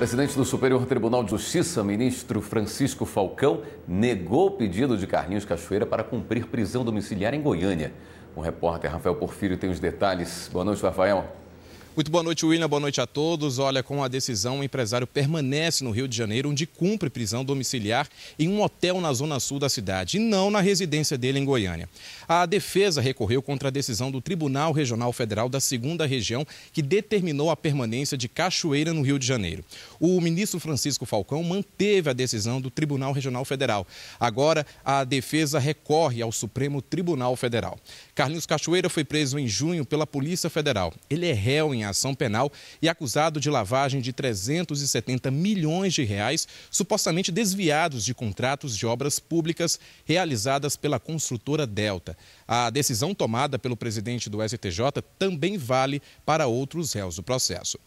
presidente do Superior Tribunal de Justiça, ministro Francisco Falcão, negou o pedido de Carlinhos Cachoeira para cumprir prisão domiciliar em Goiânia. O repórter Rafael Porfírio tem os detalhes. Boa noite, Rafael. Muito boa noite, William. Boa noite a todos. Olha, com a decisão, o empresário permanece no Rio de Janeiro, onde cumpre prisão domiciliar em um hotel na zona sul da cidade, e não na residência dele em Goiânia. A defesa recorreu contra a decisão do Tribunal Regional Federal da Segunda Região, que determinou a permanência de Cachoeira no Rio de Janeiro. O ministro Francisco Falcão manteve a decisão do Tribunal Regional Federal. Agora, a defesa recorre ao Supremo Tribunal Federal. Carlinhos Cachoeira foi preso em junho pela Polícia Federal. Ele é réu em em ação penal e acusado de lavagem de 370 milhões de reais, supostamente desviados de contratos de obras públicas realizadas pela construtora Delta. A decisão tomada pelo presidente do STJ também vale para outros réus do processo.